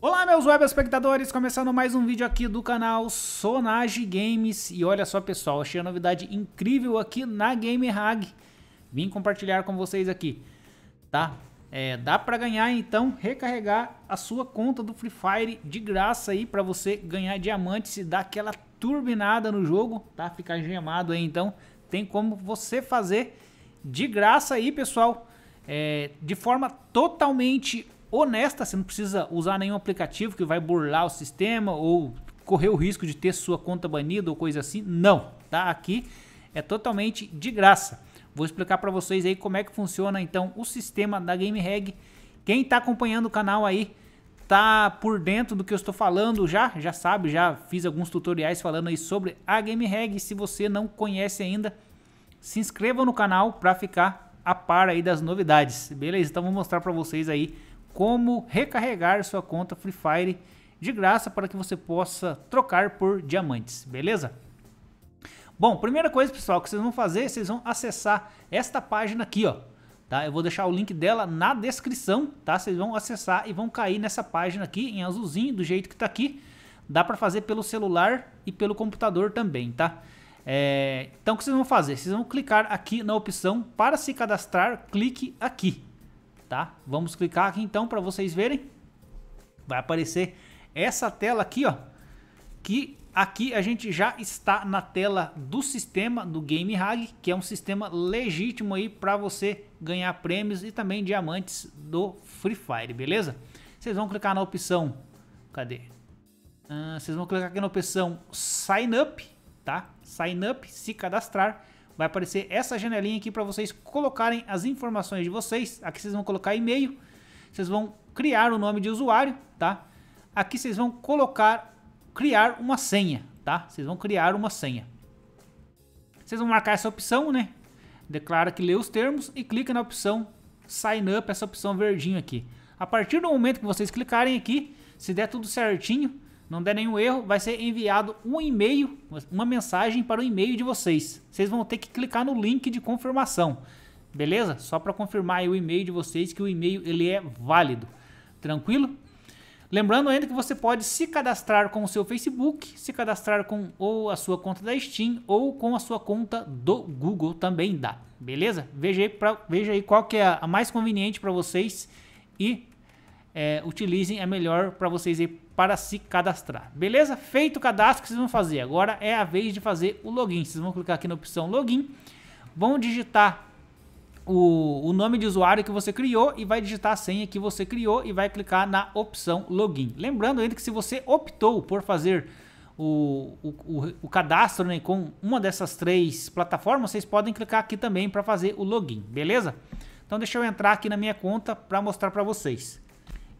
Olá meus web espectadores, começando mais um vídeo aqui do canal Sonage Games E olha só pessoal, achei a novidade incrível aqui na Game Hag Vim compartilhar com vocês aqui, tá? É, dá pra ganhar então, recarregar a sua conta do Free Fire de graça aí Pra você ganhar diamantes e dar aquela turbinada no jogo, tá? Ficar gemado aí então, tem como você fazer de graça aí pessoal é, de forma totalmente honesta, você não precisa usar nenhum aplicativo que vai burlar o sistema ou correr o risco de ter sua conta banida ou coisa assim. Não, tá? Aqui é totalmente de graça. Vou explicar para vocês aí como é que funciona então o sistema da GameReg. Quem está acompanhando o canal aí tá por dentro do que eu estou falando já, já sabe, já fiz alguns tutoriais falando aí sobre a GameReg. Se você não conhece ainda, se inscreva no canal para ficar a par aí das novidades. Beleza? Então vou mostrar para vocês aí como recarregar sua conta Free Fire de graça para que você possa trocar por diamantes, beleza? Bom, primeira coisa, pessoal, que vocês vão fazer, vocês vão acessar esta página aqui, ó. Tá? Eu vou deixar o link dela na descrição, tá? Vocês vão acessar e vão cair nessa página aqui em azulzinho, do jeito que tá aqui. Dá para fazer pelo celular e pelo computador também, tá? É... Então, o que vocês vão fazer? Vocês vão clicar aqui na opção para se cadastrar, clique aqui tá? Vamos clicar aqui então para vocês verem. Vai aparecer essa tela aqui, ó, que aqui a gente já está na tela do sistema do Game Hag, que é um sistema legítimo aí para você ganhar prêmios e também diamantes do Free Fire, beleza? Vocês vão clicar na opção, cadê? Uh, vocês vão clicar aqui na opção Sign Up, tá? Sign Up, se cadastrar vai aparecer essa janelinha aqui para vocês colocarem as informações de vocês. Aqui vocês vão colocar e-mail, vocês vão criar o nome de usuário, tá? Aqui vocês vão colocar, criar uma senha, tá? Vocês vão criar uma senha. Vocês vão marcar essa opção, né? Declara que lê os termos e clica na opção Sign Up, essa opção verdinho aqui. A partir do momento que vocês clicarem aqui, se der tudo certinho, não der nenhum erro, vai ser enviado um e-mail, uma mensagem para o e-mail de vocês. Vocês vão ter que clicar no link de confirmação, beleza? Só para confirmar o e-mail de vocês que o e-mail ele é válido. Tranquilo? Lembrando ainda que você pode se cadastrar com o seu Facebook, se cadastrar com ou a sua conta da Steam ou com a sua conta do Google também dá, beleza? Veja aí, pra, veja aí qual que é a mais conveniente para vocês e é, utilizem a é melhor para vocês aí para se cadastrar. Beleza? Feito o cadastro, o que vocês vão fazer? Agora é a vez de fazer o login. Vocês vão clicar aqui na opção login, vão digitar o, o nome de usuário que você criou e vai digitar a senha que você criou e vai clicar na opção login. Lembrando ainda que se você optou por fazer o, o, o, cadastro né, com uma dessas três plataformas, vocês podem clicar aqui também para fazer o login, beleza? Então deixa eu entrar aqui na minha conta para mostrar para vocês.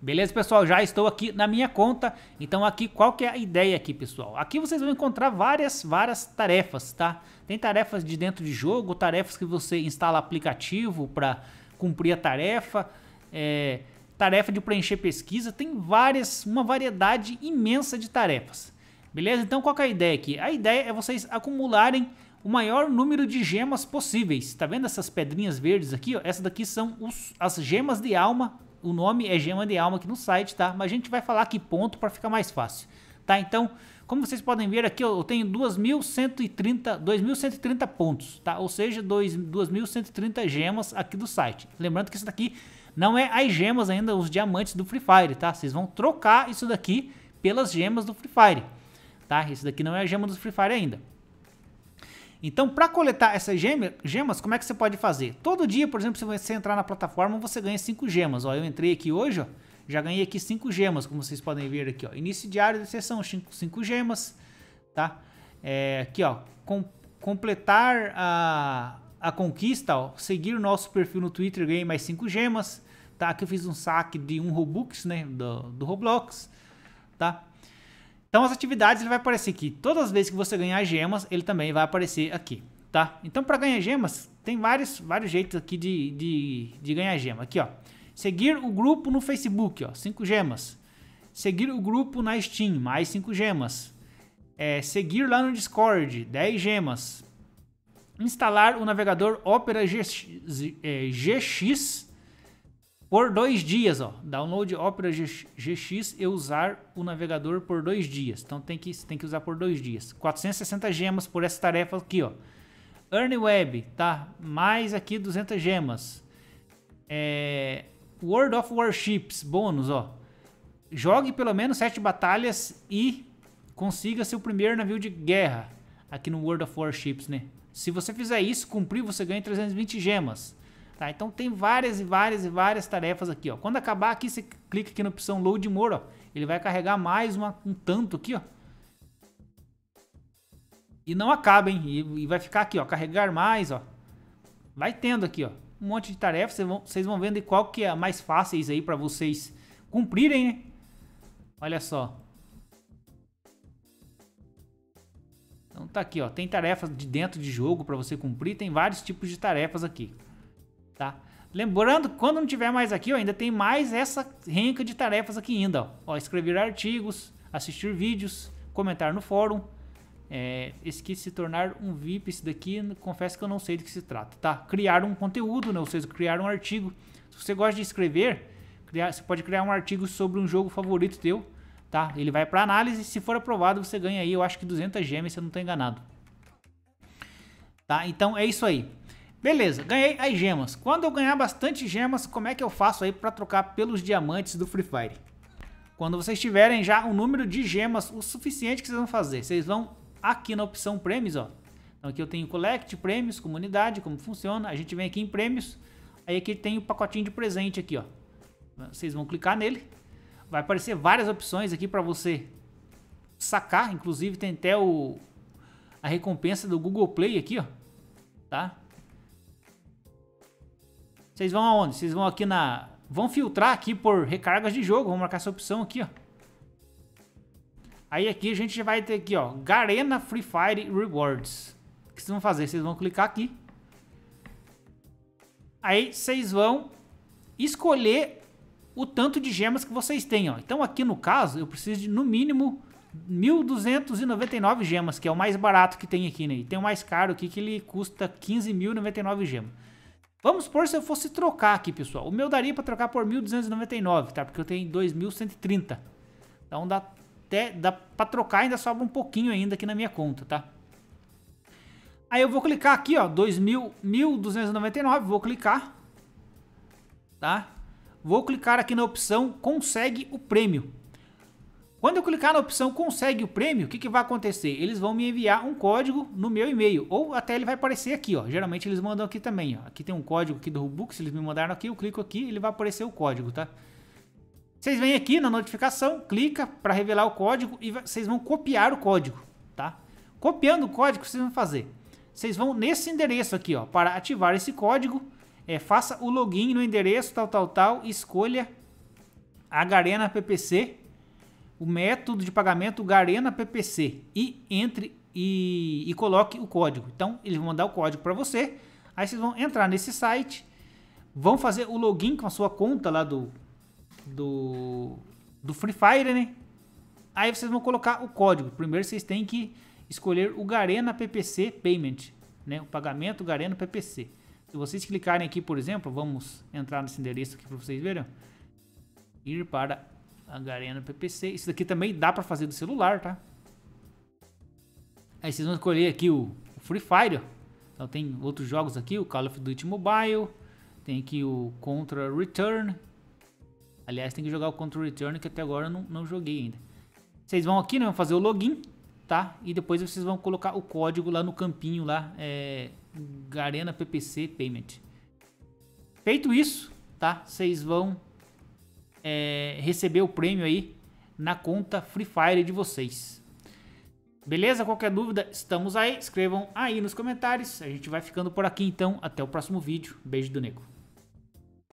Beleza, pessoal? Já estou aqui na minha conta. Então aqui, qual que é a ideia aqui, pessoal? Aqui vocês vão encontrar várias, várias tarefas, tá? Tem tarefas de dentro de jogo, tarefas que você instala aplicativo para cumprir a tarefa, é, tarefa de preencher pesquisa, tem várias, uma variedade imensa de tarefas. Beleza? Então qual é a ideia aqui? A ideia é vocês acumularem o maior número de gemas possíveis. Tá vendo essas pedrinhas verdes aqui? Ó? Essas daqui são os, as gemas de alma o nome é Gema de Alma aqui no site, tá? Mas a gente vai falar aqui ponto para ficar mais fácil, tá? Então, como vocês podem ver aqui, eu tenho 2.130, 2.130 pontos, tá? Ou seja, 2.130 gemas aqui do site. Lembrando que isso daqui não é as gemas ainda, os diamantes do Free Fire, tá? Vocês vão trocar isso daqui pelas gemas do Free Fire, tá? Isso daqui não é a gema do Free Fire ainda. Então, para coletar essas gemas, como é que você pode fazer? Todo dia, por exemplo, se você entrar na plataforma, você ganha 5 gemas. Ó, eu entrei aqui hoje, ó, já ganhei aqui 5 gemas, como vocês podem ver aqui. Ó. Início diário de sessão, 5 gemas. Tá? É, aqui, ó, com, completar a, a conquista, ó, seguir o nosso perfil no Twitter, ganhei mais 5 gemas. Tá? Aqui eu fiz um saque de um Robux né, do, do Roblox. Tá? Então as atividades ele vai aparecer aqui. Todas as vezes que você ganhar gemas, ele também vai aparecer aqui, tá? Então para ganhar gemas, tem vários, vários jeitos aqui de, de, de ganhar gema. Aqui, ó. Seguir o grupo no Facebook, ó, 5 gemas. Seguir o grupo na Steam, mais 5 gemas. É, seguir lá no Discord, 10 gemas. Instalar o navegador Opera GX é, por dois dias, ó. Download Opera GX e usar o navegador por dois dias. Então tem que, tem que usar por dois dias. 460 gemas por essa tarefa aqui, ó. Earn Web, tá? Mais aqui 200 gemas. É... World of Warships, bônus, ó. Jogue pelo menos 7 batalhas e consiga seu primeiro navio de guerra. Aqui no World of Warships, né? Se você fizer isso, cumprir, você ganha 320 gemas. Tá? Então tem várias e várias e várias tarefas aqui. Ó. Quando acabar aqui, você clica aqui na opção Load More. Ó. Ele vai carregar mais uma, um tanto aqui. Ó. E não acaba, hein? E, e, vai ficar aqui, ó. Carregar mais, ó. Vai tendo aqui, ó. Um monte de tarefas. Vocês vão, vão vendo qual que é mais fáceis aí para vocês cumprirem, né? Olha só. Então tá aqui, ó. Tem tarefas de dentro de jogo para você cumprir, tem vários tipos de tarefas aqui tá? Lembrando, quando não tiver mais aqui, ó, ainda tem mais essa renca de tarefas aqui ainda. Ó. ó escrever artigos, assistir vídeos, comentar no fórum. É, de se tornar um VIP, esse daqui, confesso que eu não sei do que se trata, tá? Criar um conteúdo, né? ou seja, criar um artigo. Se você gosta de escrever, criar, você pode criar um artigo sobre um jogo favorito teu, tá? Ele vai para análise, se for aprovado, você ganha aí, eu acho que 200 gemas, se eu não estou enganado. Tá? Então é isso aí. Beleza, ganhei as gemas. Quando eu ganhar bastante gemas, como é que eu faço aí para trocar pelos diamantes do Free Fire? Quando vocês tiverem já um número de gemas o suficiente que vocês vão fazer, vocês vão aqui na opção prêmios, ó. Então aqui eu tenho collect, prêmios, comunidade, como funciona. A gente vem aqui em prêmios, aí aqui tem o pacotinho de presente aqui, ó. Vocês vão clicar nele. Vai aparecer várias opções aqui para você sacar, inclusive tem até o a recompensa do Google Play aqui, ó. Tá? Vocês vão aonde? Vocês vão aqui na... Vão filtrar aqui por recargas de jogo. Vou marcar essa opção aqui, ó. Aí aqui a gente vai ter aqui, ó. Garena Free Fire Rewards. O que vocês vão fazer? Vocês vão clicar aqui. Aí vocês vão escolher o tanto de gemas que vocês têm, ó. Então aqui no caso, eu preciso de no mínimo 1.299 gemas, que é o mais barato que tem aqui, né? E tem o mais caro aqui que ele custa 15.099 gemas. Vamos supor se eu fosse trocar aqui, pessoal. O meu daria para trocar por 1.299, tá? Porque eu tenho 2.130. Então dá, até, dá para trocar, ainda sobra um pouquinho ainda aqui na minha conta, tá? Aí eu vou clicar aqui, ó, 2.000, 1.299, vou clicar, tá? Vou clicar aqui na opção consegue o prêmio. Quando eu clicar na opção consegue o prêmio, o que, que vai acontecer? Eles vão me enviar um código no meu e-mail, ou até ele vai aparecer aqui, ó. Geralmente eles mandam aqui também, ó. Aqui tem um código aqui do Rubux, eles me mandaram aqui, eu clico aqui, ele vai aparecer o código, tá? Vocês vêm aqui na notificação, clica para revelar o código e vocês vão copiar o código, tá? Copiando o código, vocês vão fazer. Vocês vão nesse endereço aqui, ó, para ativar esse código, é, faça o login no endereço tal, tal, tal, escolha a Garena PPC o método de pagamento Garena PPC e entre e, e coloque o código. Então eles vão mandar o código para você. Aí vocês vão entrar nesse site, vão fazer o login com a sua conta lá do do, do Free Fire, né? Aí vocês vão colocar o código. Primeiro vocês têm que escolher o Garena PPC Payment, né? O pagamento Garena PPC. Se vocês clicarem aqui, por exemplo, vamos entrar nesse endereço aqui para vocês verem. Ir para Arena PPC. Isso daqui também dá pra fazer do celular, tá? Aí vocês vão escolher aqui o Free Fire. Então tem outros jogos aqui, o Call of Duty Mobile. Tem aqui o Contra Return. Aliás, tem que jogar o Contra Return que até agora eu não, não joguei ainda. Vocês vão aqui, né? Vão fazer o login, tá? E depois vocês vão colocar o código lá no campinho lá. É, Garena PPC Payment. Feito isso, tá? Vocês vão é, receber o prêmio aí na conta Free Fire de vocês. Beleza? Qualquer dúvida, estamos aí. Escrevam aí nos comentários. A gente vai ficando por aqui então. Até o próximo vídeo. Beijo do Nego.